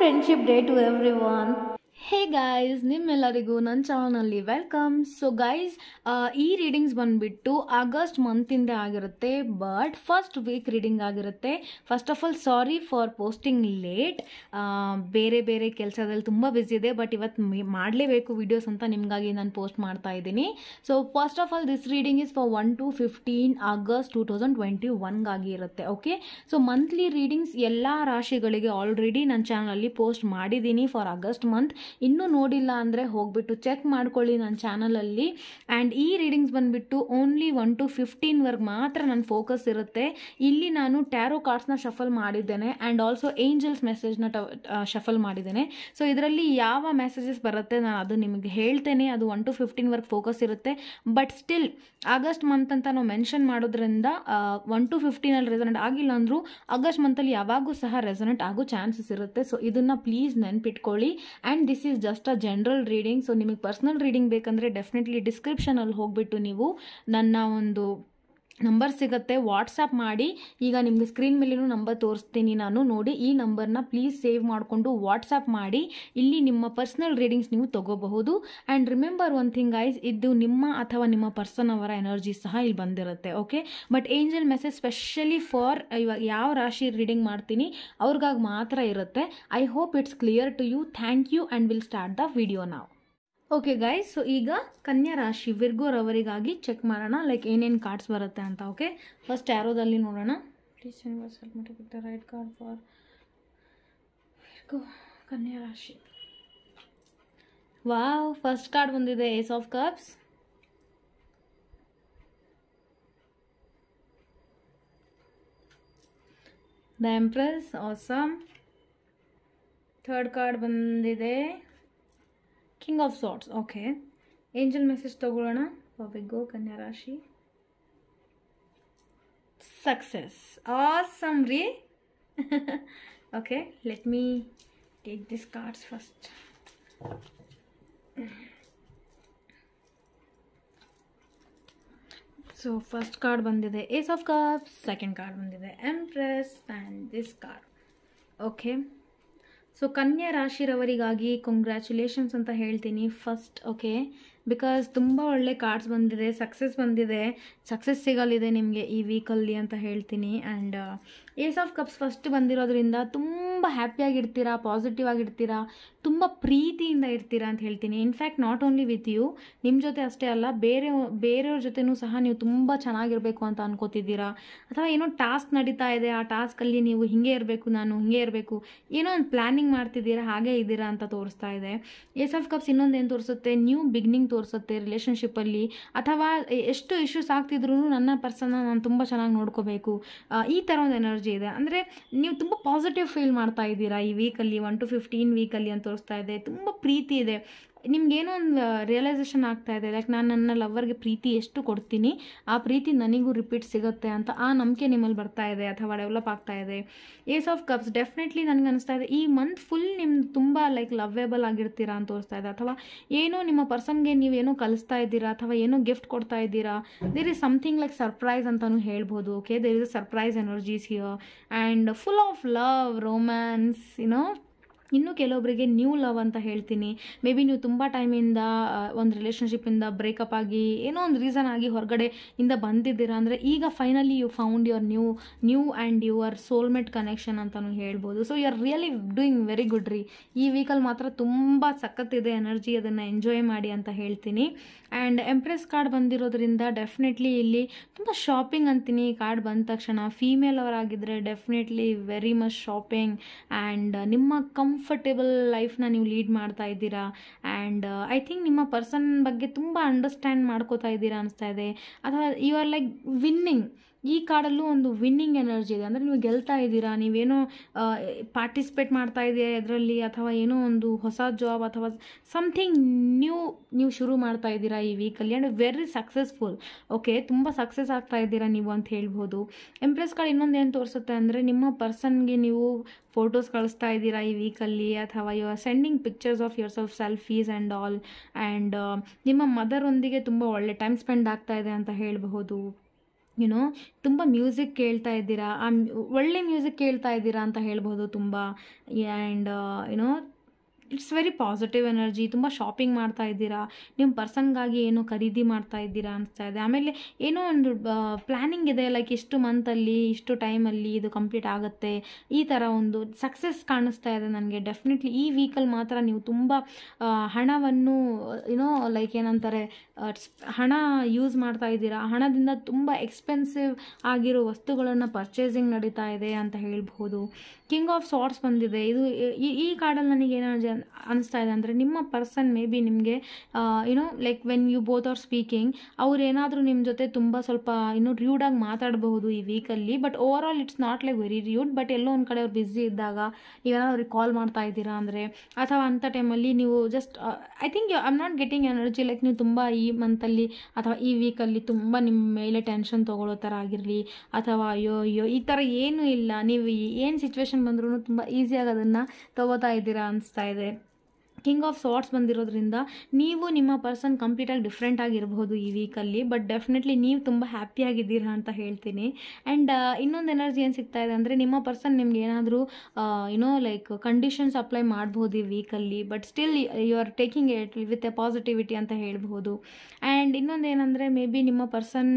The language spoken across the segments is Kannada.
Friendship Day to everyone. Hey guys ನಿಮ್ಮೆಲ್ಲರಿಗೂ ನನ್ನ ಚಾನಲ್ನಲ್ಲಿ ವೆಲ್ಕಮ್ ಸೊ ಗೈಸ್ ಈ ರೀಡಿಂಗ್ಸ್ ಬಂದುಬಿಟ್ಟು ಆಗಸ್ಟ್ ಮಂತಿಂದ ಆಗಿರುತ್ತೆ ಬಟ್ ಫಸ್ಟ್ ವೀಕ್ ರೀಡಿಂಗ್ ಆಗಿರುತ್ತೆ first of all sorry for posting late ಬೇರೆ ಬೇರೆ ಕೆಲಸದಲ್ಲಿ ತುಂಬ ಬ್ಯುಸಿ ಇದೆ ಬಟ್ ಇವತ್ತು ಮಾಡಲೇಬೇಕು ವಿಡಿಯೋಸ್ ಅಂತ ನಿಮಗಾಗಿ ನಾನು ಪೋಸ್ಟ್ ಮಾಡ್ತಾ ಇದ್ದೀನಿ so first of all this reading is for one to fifteen August two thousand twenty ಒನ್ಗಾಗಿ ಇರುತ್ತೆ ಓಕೆ ಸೊ ಮಂತ್ಲಿ ರೀಡಿಂಗ್ಸ್ ಎಲ್ಲ ರಾಶಿಗಳಿಗೆ ಆಲ್ರೆಡಿ ನನ್ನ ಚಾನಲಲ್ಲಿ ಪೋಸ್ಟ್ ಮಾಡಿದ್ದೀನಿ ಫಾರ್ ಆಗಸ್ಟ್ ಮಂತ್ ಇನ್ನೂ ನೋಡಿಲ್ಲ ಅಂದರೆ ಹೋಗ್ಬಿಟ್ಟು ಚೆಕ್ ಮಾಡ್ಕೊಳ್ಳಿ ನನ್ನ ಚಾನಲಲ್ಲಿ ಆ್ಯಂಡ್ ಈ ರೀಡಿಂಗ್ಸ್ ಬಂದುಬಿಟ್ಟು ಓನ್ಲಿ ಒನ್ ಟು ಫಿಫ್ಟೀನ್ವರೆಗೆ ಮಾತ್ರ ನನ್ನ ಫೋಕಸ್ ಇರುತ್ತೆ ಇಲ್ಲಿ ನಾನು ಟ್ಯಾರೋ ಕಾರ್ಡ್ಸ್ನ ಶಫಲ್ ಮಾಡಿದ್ದೇನೆ ಆ್ಯಂಡ್ ಆಲ್ಸೋ ಏಂಜಲ್ಸ್ ಮೆಸೇಜ್ನ ಟ ಶಫಲ್ ಮಾಡಿದ್ದೇನೆ ಸೊ ಇದರಲ್ಲಿ ಯಾವ ಮೆಸೇಜಸ್ ಬರುತ್ತೆ ನಾನು ಅದು ನಿಮಗೆ ಹೇಳ್ತೇನೆ ಅದು ಒನ್ ಟು ಫಿಫ್ಟೀನ್ವರೆಗೆ ಫೋಕಸ್ ಇರುತ್ತೆ ಬಟ್ ಸ್ಟಿಲ್ ಆಗಸ್ಟ್ ಮಂತ್ ಅಂತ ನಾವು ಮೆನ್ಷನ್ ಮಾಡೋದ್ರಿಂದ ಒನ್ ಟು ಫಿಫ್ಟೀನಲ್ಲಿ ರೆಸನೆಂಟ್ ಆಗಿಲ್ಲ ಅಂದರೂ ಆಗಸ್ಟ್ ಮಂತಲ್ಲಿ ಯಾವಾಗೂ ಸಹ ರೆಸನೆಂಟ್ ಆಗೋ ಚಾನ್ಸಸ್ ಇರುತ್ತೆ ಸೊ ಇದನ್ನು ಪ್ಲೀಸ್ ನೆನ್ಪಿಟ್ಕೊಳ್ಳಿ and this is just a general reading so ನಿಮಗೆ ಪರ್ಸ್ನಲ್ ರೀಡಿಂಗ್ ಬೇಕಂದರೆ ಡೆಫಿನೆಟ್ಲಿ ಡಿಸ್ಕ್ರಿಪ್ಷನಲ್ಲಿ ಹೋಗಿಬಿಟ್ಟು ನೀವು ನನ್ನ ಒಂದು ನಂಬರ್ ಸಿಗುತ್ತೆ ವಾಟ್ಸಪ್ ಮಾಡಿ ಈಗ ನಿಮಗೆ ಸ್ಕ್ರೀನ್ ಮೇಲೂ ನಂಬರ್ ತೋರಿಸ್ತೀನಿ ನಾನು ನೋಡಿ ಈ ನಂಬರ್ನ ಪ್ಲೀಸ್ ಸೇವ್ ಮಾಡಿಕೊಂಡು ವಾಟ್ಸಪ್ ಮಾಡಿ ಇಲ್ಲಿ ನಿಮ್ಮ ಪರ್ಸ್ನಲ್ ರೀಡಿಂಗ್ಸ್ ನೀವು ತೊಗೋಬಹುದು and remember one thing is ಇದು ನಿಮ್ಮ ಅಥವಾ ನಿಮ್ಮ ಪರ್ಸನ್ ಅವರ ಎನರ್ಜಿ ಸಹ ಇಲ್ಲಿ ಬಂದಿರುತ್ತೆ okay but angel message specially for ಇವಾಗ ಯಾವ ರಾಶಿ ರೀಡಿಂಗ್ ಮಾಡ್ತೀನಿ ಅವ್ರಿಗಾಗಿ ಮಾತ್ರ ಇರುತ್ತೆ I hope it's clear to you thank you and will start the video ನಾವು ಓಕೆ ಗಾಯ್ಸ್ ಸೊ ಈಗ ಕನ್ಯಾ ರಾಶಿ ವಿರ್ಗೋರವರಿಗಾಗಿ ಚೆಕ್ ಮಾಡೋಣ ಲೈಕ್ ಏನೇನು ಕಾರ್ಡ್ಸ್ ಬರುತ್ತೆ ಅಂತ ಓಕೆ ಫಸ್ಟ್ ಯಾರೋದಲ್ಲಿ ನೋಡೋಣ please universe right card for Virgo Kanya ರಾಶಿ ವಾವ್ ಫಸ್ಟ್ ಕಾರ್ಡ್ ಬಂದಿದೆ ace of cups the empress awesome third card ಬಂದಿದೆ king of swords okay angel message ತಗೊಳ್ಳೋಣ for Virgo ಕನ್ಯಾ ರಾಶಿ success awesome re okay let me take these cards first so first card ಬಂದಿದೆ ace of cup second card ಬಂದಿದೆ empress and this card okay so Kanya ರಾಶಿರವರಿಗಾಗಿ ಕಂಗ್ರ್ಯಾಚುಲೇಷನ್ಸ್ ಅಂತ ಹೇಳ್ತೀನಿ ಫಸ್ಟ್ ಓಕೆ ಬಿಕಾಸ್ ತುಂಬ ಒಳ್ಳೆ ಕಾರ್ಡ್ಸ್ ಬಂದಿದೆ ಸಕ್ಸಸ್ ಬಂದಿದೆ ಸಕ್ಸಸ್ ಸಿಗಲಿದೆ ನಿಮಗೆ ಈ ವೀಕಲ್ಲಿ ಅಂತ ಹೇಳ್ತೀನಿ and ace of cups first ಬಂದಿರೋದ್ರಿಂದ ತುಂಬ ಹ್ಯಾಪಿಯಾಗಿರ್ತೀರಾ ಪಾಸಿಟಿವ್ ಆಗಿರ್ತೀರಾ ತುಂಬ ಪ್ರೀತಿಯಿಂದ ಇರ್ತೀರಾ ಅಂತ ಹೇಳ್ತೀನಿ in fact not only with you ನಿಮ್ಮ ಜೊತೆ ಅಷ್ಟೇ ಅಲ್ಲ ಬೇರೆ ಬೇರೆಯವ್ರ ಜೊತೆನೂ ಸಹ ನೀವು ತುಂಬ ಚೆನ್ನಾಗಿರಬೇಕು ಅಂತ ಅನ್ಕೋತಿದ್ದೀರಾ ಅಥವಾ ಏನೋ ಟಾಸ್ಕ್ ನಡೀತಾ ಇದೆ ಆ ಟಾಸ್ಕಲ್ಲಿ ನೀವು ಹಿಂಗೆ ಇರಬೇಕು ನಾನು ಹೀಗೆ ಇರಬೇಕು ಏನೋ ಒಂದು ಪ್ಲಾನಿಂಗ್ ಮಾಡ್ತಿದ್ದೀರಾ ಹಾಗೆ ಇದ್ದೀರಾ ಅಂತ ತೋರಿಸ್ತಾ ಇದೆ ಏಸ್ ಆಫ್ ಕಪ್ಸ್ ಇನ್ನೊಂದು ಏನು ತೋರಿಸುತ್ತೆ ನ್ಯೂ ಬಿಗ್ನಿಂಗ್ ತೋರಿಸುತ್ತೆ ತೋರಿಸುತ್ತೆ ರಿಲೇಷನ್ಶಿಪ್ಪಲ್ಲಿ ಅಥವಾ ಎಷ್ಟು ಇಶ್ಯೂಸ್ ಆಗ್ತಿದ್ರು ನನ್ನ ಪರ್ಸನ್ನ ನಾನು ತುಂಬ ಚೆನ್ನಾಗಿ ನೋಡ್ಕೋಬೇಕು ಈ ಥರ ಒಂದು ಎನರ್ಜಿ ಇದೆ ಅಂದರೆ ನೀವು ತುಂಬ ಪಾಸಿಟಿವ್ ಫೀಲ್ ಮಾಡ್ತಾ ಇದ್ದೀರಾ ಈ ವೀಕಲ್ಲಿ ಒನ್ ಟು ಫಿಫ್ಟೀನ್ ವೀಕಲ್ಲಿ ಅಂತ ತೋರಿಸ್ತಾ ಇದೆ ತುಂಬ ಪ್ರೀತಿ ಇದೆ ನಿಮ್ಗೇನೋ ಒಂದು ರಿಯಲೈಸೇಷನ್ ಆಗ್ತಾ ಇದೆ ಲೈಕ್ ನಾನು ನನ್ನ ಲವ್ವರ್ಗೆ ಪ್ರೀತಿ ಎಷ್ಟು ಕೊಡ್ತೀನಿ ಆ ಪ್ರೀತಿ ನನಗೂ ರಿಪೀಟ್ ಸಿಗುತ್ತೆ ಅಂತ ಆ ನಂಬಿಕೆ ನಿಮ್ಮಲ್ಲಿ ಬರ್ತಾ ಇದೆ ಅಥವಾ ಡೆವಲಪ್ ಆಗ್ತಾ ಇದೆ ಏಸ್ ಆಫ್ ಕಪ್ಸ್ ಡೆಫಿನೆಟ್ಲಿ ನನಗೆ ಅನಿಸ್ತಾ ಇದೆ ಈ ಮಂತ್ ಫುಲ್ ನಿಮ್ದು ತುಂಬ ಲೈಕ್ ಲವ್ವೇಬಲ್ ಆಗಿರ್ತೀರಾ ಅಂತ ತೋರಿಸ್ತಾ ಇದೆ ಅಥವಾ ಏನೋ ನಿಮ್ಮ ಪರ್ಸನ್ಗೆ ನೀವೇನೋ ಕಲಿಸ್ತಾ ಇದ್ದೀರಾ ಅಥವಾ ಏನೋ ಗಿಫ್ಟ್ ಕೊಡ್ತಾ ಇದ್ದೀರಾ there is something like surprise ಅಂತಲೂ ಹೇಳ್ಬೋದು okay there is surprise energies here and full of love romance you know ಇನ್ನು ಕೆಲವೊಬ್ಬರಿಗೆ ನ್ಯೂ ಲವ್ ಅಂತ ಹೇಳ್ತೀನಿ ಮೇ ಬಿ ನೀವು ತುಂಬ ಟೈಮಿಂದ ಒಂದು ರಿಲೇಷನ್ಶಿಪ್ಪಿಂದ ಬ್ರೇಕಪ್ ಆಗಿ ಏನೋ ಒಂದು ರೀಸನ್ ಆಗಿ ಹೊರಗಡೆ ಇಂದ ಬಂದಿದ್ದೀರಾ ಅಂದರೆ ಈಗ finally you found your new new and your soulmate connection ಅಂತಲೂ ಹೇಳ್ಬೋದು so you are really doing very good ರೀ ಈ ವೀಕಲ್ಲಿ ಮಾತ್ರ ತುಂಬ ಸಖತ್ತಿದೆ ಎನರ್ಜಿ ಅದನ್ನು ಎಂಜಾಯ್ ಮಾಡಿ ಅಂತ ಹೇಳ್ತೀನಿ ಆ್ಯಂಡ್ ಎಂಪ್ರೆಸ್ ಕಾರ್ಡ್ ಬಂದಿರೋದ್ರಿಂದ ಡೆಫಿನೆಟ್ಲಿ ಇಲ್ಲಿ ತುಂಬ ಶಾಪಿಂಗ್ ಅಂತೀನಿ ಕಾರ್ಡ್ ಬಂದ ತಕ್ಷಣ ಫೀಮೇಲ್ ಅವರಾಗಿದ್ದರೆ definitely very much shopping and ನಿಮ್ಮ ಕಂಫರ್ಟ್ ಕಂಫರ್ಟೇಬಲ್ ಲೈಫ್ನ ನೀವು ಲೀಡ್ ಮಾಡ್ತಾ ಇದ್ದೀರಾ ಆ್ಯಂಡ್ ಐ ಥಿಂಕ್ ನಿಮ್ಮ ಪರ್ಸನ್ ಬಗ್ಗೆ ತುಂಬ ಅಂಡರ್ಸ್ಟ್ಯಾಂಡ್ ಮಾಡ್ಕೋತಾ ಇದ್ದೀರಾ ಅನಿಸ್ತಾ ಇದೆ ಅಥವಾ ಯು ಆರ್ ಲೈಕ್ ವಿನ್ನಿಂಗ್ ಈ ಕಾರ್ಡಲ್ಲೂ ಒಂದು ವಿನ್ನಿಂಗ್ ಎನರ್ಜಿ ಇದೆ ಅಂದರೆ ನೀವು ಗೆಲ್ತಾ ಇದ್ದೀರಾ ನೀವೇನೋ ಪಾರ್ಟಿಸಿಪೇಟ್ ಮಾಡ್ತಾ ಇದೆಯಾ ಅದರಲ್ಲಿ ಅಥವಾ ಏನೋ ಒಂದು ಹೊಸ ಜಾಬ್ ಅಥವಾ ಸಮಥಿಂಗ್ ನ್ಯೂ ನೀವು ಶುರು ಮಾಡ್ತಾ ಇದ್ದೀರಾ ಈ ವೀಕಲ್ಲಿ ಆ್ಯಂಡ್ ವೆರಿ ಸಕ್ಸಸ್ಫುಲ್ ಓಕೆ ತುಂಬ ಸಕ್ಸಸ್ ಆಗ್ತಾ ಇದ್ದೀರಾ ನೀವು ಅಂತ ಹೇಳ್ಬೋದು ಎಂಪ್ರೆಸ್ ಕಾರ್ಡ್ ಇನ್ನೊಂದು ಏನು ತೋರಿಸುತ್ತೆ ಅಂದರೆ ನಿಮ್ಮ ಪರ್ಸನ್ಗೆ ನೀವು ಫೋಟೋಸ್ ಕಳಿಸ್ತಾ ಇದ್ದೀರಾ ಈ ವೀಕಲ್ಲಿ ಅಥವಾ you are sending pictures of your self selfies and all and ನಿಮ್ಮ ಮದರೊಂದಿಗೆ ತುಂಬ ಒಳ್ಳೆ ಟೈಮ್ ಸ್ಪೆಂಡ್ ಆಗ್ತಾ ಇದೆ ಅಂತ ಹೇಳಬಹುದು ಯುನೋ ತುಂಬ ಮ್ಯೂಸಿಕ್ ಕೇಳ್ತಾ ಇದ್ದೀರಾ ಆ ಒಳ್ಳೆ ಮ್ಯೂಸಿಕ್ ಕೇಳ್ತಾ ಇದ್ದೀರಾ ಅಂತ ಹೇಳ್ಬೋದು ತುಂಬ and you know it's very positive energy ತುಂಬ ಶಾಪಿಂಗ್ ಮಾಡ್ತಾ ಇದ್ದೀರಾ ನಿಮ್ಮ ಪರ್ಸನ್ಗಾಗಿ ಏನೋ ಖರೀದಿ ಮಾಡ್ತಾ ಇದ್ದೀರಾ ಅನಿಸ್ತಾ ಇದೆ ಆಮೇಲೆ ಏನೋ ಒಂದು ಪ್ಲ್ಯಾನಿಂಗ್ ಇದೆ ಲೈಕ್ ಇಷ್ಟು ಮಂತಲ್ಲಿ ಇಷ್ಟು ಟೈಮಲ್ಲಿ ಇದು ಕಂಪ್ಲೀಟ್ ಆಗುತ್ತೆ ಈ ಥರ ಒಂದು ಸಕ್ಸಸ್ ಕಾಣಿಸ್ತಾ ಇದೆ ನನಗೆ ಡೆಫಿನೆಟ್ಲಿ ಈ ವೀಕಲ್ಲಿ ಮಾತ್ರ ನೀವು ತುಂಬ ಹಣವನ್ನು ಏನೋ ಲೈಕ್ ಏನಂತಾರೆ ಹಣ ಯೂಸ್ ಮಾಡ್ತಾ ಇದ್ದೀರಾ ಹಣದಿಂದ ತುಂಬ ಎಕ್ಸ್ಪೆನ್ಸಿವ್ ಆಗಿರೋ ವಸ್ತುಗಳನ್ನು ಪರ್ಚೇಸಿಂಗ್ ನಡೀತಾ ಇದೆ ಅಂತ ಹೇಳ್ಬೋದು ಕಿಂಗ್ ಆಫ್ ಸಾರ್ಟ್ಸ್ ಬಂದಿದೆ ಇದು ಈ ಕಾರ್ಡಲ್ಲಿ ನನಗೆ ಏನೋ ಅನಿಸ್ತಾ ಇದೆ ಅಂದರೆ ನಿಮ್ಮ ಪರ್ಸನ್ ಮೇ ಬಿ ನಿಮಗೆ you know like when you both are speaking ಅವ್ರೇನಾದರೂ ನಿಮ್ಮ ಜೊತೆ ತುಂಬ ಸ್ವಲ್ಪ ಇನ್ನೂ ರ್ಯೂಡಾಗಿ ಮಾತಾಡಬಹುದು ಈ ವೀಕಲ್ಲಿ but over all it's not like very rude but ಎಲ್ಲೋ ಒಂದು ಕಡೆ ಅವ್ರು ಬಿಸಿ ಇದ್ದಾಗ ನೀವೇನಾದ್ರು ಅವ್ರಿಗೆ ಕಾಲ್ ಮಾಡ್ತಾ ಇದ್ದೀರಾ ಅಂದರೆ ಅಥವಾ ಅಂಥ ಟೈಮಲ್ಲಿ ನೀವು just I think you am not getting energy like ನೀವು ತುಂಬ ಈ ಮಂತಲ್ಲಿ ಅಥವಾ ಈ ವೀಕಲ್ಲಿ ತುಂಬ ನಿಮ್ಮ ಮೇಲೆ ಟೆನ್ಷನ್ ತೊಗೊಳ್ಳೋ ಥರ ಆಗಿರಲಿ ಅಥವಾ ಅಯ್ಯೋ ಅಯ್ಯೋ ಈ ಥರ ಏನೂ ಇಲ್ಲ ನೀವು ಏನು ಸಿಚುವೇಶನ್ ಬಂದ್ರೂ ತುಂಬ ಈಸಿಯಾಗಿ ಅದನ್ನು ತೊಗೋತಾ ಇದ್ದೀರಾ ಅನಿಸ್ತಾ ಇದೆ ಕಿಂಗ್ ಆಫ್ ಸಾರ್ಟ್ಸ್ ಬಂದಿರೋದ್ರಿಂದ ನೀವು ನಿಮ್ಮ ಪರ್ಸನ್ ಕಂಪ್ಲೀಟಾಗಿ ಡಿಫ್ರೆಂಟ್ ಆಗಿರ್ಬೋದು ಈ ವೀಕಲ್ಲಿ ಬಟ್ ಡೆಫಿನೆಟ್ಲಿ ನೀವು ತುಂಬ ಹ್ಯಾಪಿಯಾಗಿದ್ದೀರಾ ಅಂತ ಹೇಳ್ತೀನಿ ಆ್ಯಂಡ್ uh, ಇನ್ನೊಂದು ಎನರ್ಜಿ ಏನು ಸಿಗ್ತಾ ಇದೆ ಅಂದರೆ ನಿಮ್ಮ ಪರ್ಸನ್ ನಿಮ್ಗೆ ಏನಾದರೂ ಯುನೋ ಲೈಕ್ ಕಂಡೀಷನ್ಸ್ ಅಪ್ಲೈ ಮಾಡ್ಬೋದು ಈ ವೀಕಲ್ಲಿ but still you are taking it with a positivity ಅಂತ ಹೇಳ್ಬೋದು ಆ್ಯಂಡ್ ಇನ್ನೊಂದು ಏನಂದರೆ ಮೇ ಬಿ ನಿಮ್ಮ ಪರ್ಸನ್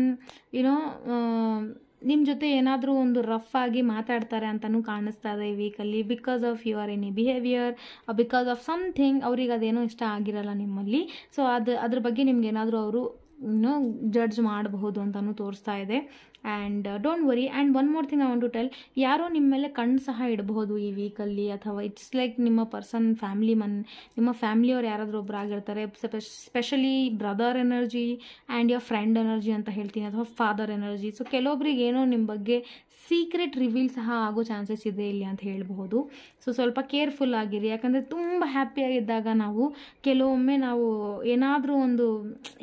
ಯುನೋ uh, ನಿಮ್ಮ ಜೊತೆ ಏನಾದರೂ ಒಂದು ರಫ್ ಆಗಿ ಮಾತಾಡ್ತಾರೆ ಅಂತಲೂ ಕಾಣಿಸ್ತಾ ಇದೆ ಈ ವೀಕಲ್ಲಿ because of your any behaviour because of something ಅವ್ರಿಗೆ ಅದೇನೋ ಇಷ್ಟ ಆಗಿರಲ್ಲ ನಿಮ್ಮಲ್ಲಿ ಸೊ ಅದು ಅದ್ರ ಬಗ್ಗೆ ನಿಮ್ಗೆ ಏನಾದರೂ ಅವರು ಯುನೋ ಜಡ್ಜ್ ಮಾಡಬಹುದು ಅಂತಲೂ ತೋರಿಸ್ತಾ ಇದೆ and don't worry and one more thing I want to tell ಯಾರೋ ನಿಮ್ಮ ಮೇಲೆ ಕಣ್ಣು ಸಹ ಇಡಬಹುದು ಈ ವೀಕಲ್ಲಿ ಅಥವಾ ಇಟ್ಸ್ ಲೈಕ್ ನಿಮ್ಮ ಪರ್ಸನ್ ಫ್ಯಾಮ್ಲಿ ಮನ್ ನಿಮ್ಮ ಫ್ಯಾಮ್ಲಿಯವ್ರು ಯಾರಾದರೂ ಒಬ್ರು ಆಗಿರ್ತಾರೆ specially brother energy and your friend energy ಅಂತ ಹೇಳ್ತೀನಿ ಅಥವಾ ಫಾದರ್ ಎನರ್ಜಿ ಸೊ ಕೆಲವೊಬ್ರಿಗೆ ಏನೋ ನಿಮ್ಮ ಬಗ್ಗೆ ಸೀಕ್ರೆಟ್ ರಿವೀಲ್ ಸಹ ಆಗೋ ಚಾನ್ಸಸ್ ಇದೆ ಇಲ್ಲಿ ಅಂತ ಹೇಳ್ಬೋದು ಸೊ ಸ್ವಲ್ಪ ಕೇರ್ಫುಲ್ ಆಗಿರಿ ಯಾಕಂದರೆ ತುಂಬ ಹ್ಯಾಪಿಯಾಗಿದ್ದಾಗ ನಾವು ಕೆಲವೊಮ್ಮೆ ನಾವು ಏನಾದರೂ ಒಂದು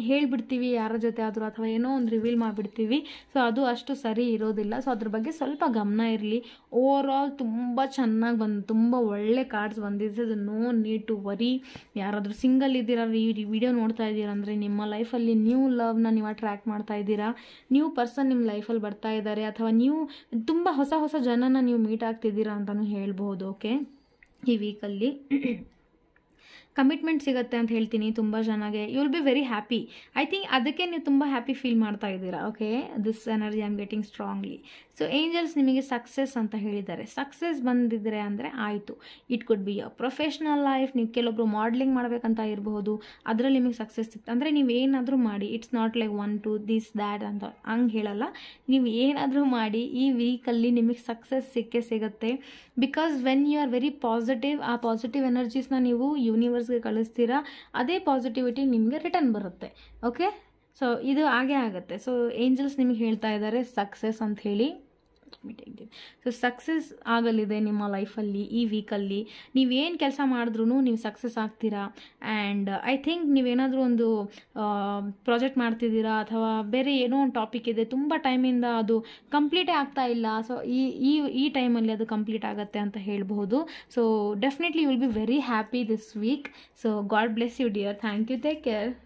ಹೇಳಿಬಿಡ್ತೀವಿ ಯಾರ ಜೊತೆ ಆದರೂ ಅಥವಾ ಏನೋ ಒಂದು ರಿವೀಲ್ ಮಾಡಿಬಿಡ್ತೀವಿ ಸೊ ಅದು ಅಷ್ಟು ಸರಿ ಇರೋದಿಲ್ಲ ಸೊ ಅದ್ರ ಬಗ್ಗೆ ಸ್ವಲ್ಪ ಗಮನ ಇರಲಿ ಓವರ್ ಆಲ್ ತುಂಬ ಚೆನ್ನಾಗಿ ಬಂದು ತುಂಬ ಒಳ್ಳೆ ಕಾರ್ಡ್ಸ್ ಬಂದಿದೆ ಅದು ನೋ ನೀಡ್ ಟು ವರಿ ಯಾರಾದರೂ ಸಿಂಗಲ್ ಇದ್ದೀರ ಈ ವಿಡಿಯೋ ನೋಡ್ತಾ ಇದ್ದೀರಾ ನಿಮ್ಮ ಲೈಫಲ್ಲಿ ನ್ಯೂ ಲವ್ನ ನೀವು ಅಟ್ರ್ಯಾಕ್ಟ್ ಮಾಡ್ತಾ ಇದ್ದೀರಾ ನ್ಯೂ ಪರ್ಸನ್ ನಿಮ್ಮ ಲೈಫಲ್ಲಿ ಬರ್ತಾ ಇದ್ದಾರೆ ಅಥವಾ ನ್ಯೂ ತುಂಬ ಹೊಸ ಹೊಸ ಜನನ ನೀವು ಮೀಟ್ ಆಗ್ತಿದ್ದೀರಾ ಅಂತಲೂ ಹೇಳ್ಬೋದು ಓಕೆ ಈ ವೀಕಲ್ಲಿ ಕಮಿಟ್ಮೆಂಟ್ ಸಿಗುತ್ತೆ ಅಂತ ಹೇಳ್ತೀನಿ ತುಂಬ ಚೆನ್ನಾಗೆ you will be very happy I think ಅದಕ್ಕೆ ನೀವು ತುಂಬ ಹ್ಯಾಪಿ ಫೀಲ್ ಮಾಡ್ತಾ ಇದ್ದೀರಾ okay this energy I am getting strongly so angels ನಿಮಗೆ ಸಕ್ಸಸ್ ಅಂತ ಹೇಳಿದ್ದಾರೆ ಸಕ್ಸಸ್ ಬಂದಿದ್ರೆ ಅಂದರೆ ಆಯಿತು it could be a professional life ನೀವು ಕೆಲವೊಬ್ರು ಮಾಡಲಿಂಗ್ ಮಾಡಬೇಕಂತ ಇರಬಹುದು ಅದರಲ್ಲಿ ನಿಮಗೆ ಸಕ್ಸಸ್ ಸಿಗ್ತದೆ ಅಂದರೆ ನೀವು ಏನಾದರೂ ಮಾಡಿ it's not like one two this that ಅಂತ ಹಂಗೆ ಹೇಳಲ್ಲ ನೀವು ಏನಾದರೂ ಮಾಡಿ ಈ ವೀಕಲ್ಲಿ ನಿಮಗೆ ಸಕ್ಸಸ್ ಸಿಕ್ಕೇ ಸಿಗುತ್ತೆ because when you are very positive ಆ ಪಾಸಿಟಿವ್ ಎನರ್ಜೀಸ್ನ ನೀವು ಯೂನಿವರ್ಸ್ಗೆ ಕಳಿಸ್ತೀರಾ ಅದೇ ಪಾಸಿಟಿವಿಟಿ ನಿಮಗೆ ರಿಟರ್ನ್ ಬರುತ್ತೆ ಓಕೆ ಸೊ ಇದು ಹಾಗೆ ಆಗುತ್ತೆ ಸೊ ಏಂಜಲ್ಸ್ ನಿಮಗೆ ಹೇಳ್ತಾ ಇದ್ದಾರೆ ಸಕ್ಸಸ್ ಅಂತ ಹೇಳಿ ಮೀಟಿಂಗ್ ಸೊ ಸಕ್ಸಸ್ ಆಗಲಿದೆ ನಿಮ್ಮ ಲೈಫಲ್ಲಿ ಈ ವೀಕಲ್ಲಿ ನೀವೇನು ಕೆಲಸ ಮಾಡಿದ್ರು ನೀವು ಸಕ್ಸಸ್ ಆಗ್ತೀರಾ ಆ್ಯಂಡ್ ಐ ಥಿಂಕ್ ನೀವೇನಾದರೂ ಒಂದು ಪ್ರಾಜೆಕ್ಟ್ ಮಾಡ್ತಿದ್ದೀರಾ ಅಥವಾ ಬೇರೆ ಏನೋ ಒಂದು ಟಾಪಿಕ್ ಇದೆ ತುಂಬ ಟೈಮಿಂದ ಅದು ಕಂಪ್ಲೀಟೇ ಆಗ್ತಾ ಇಲ್ಲ ಸೊ ಈ ಈ ಈ ಟೈಮಲ್ಲಿ ಅದು ಕಂಪ್ಲೀಟ್ ಆಗುತ್ತೆ ಅಂತ ಹೇಳಬಹುದು so definitely you will be very happy this week so God bless you dear thank you take care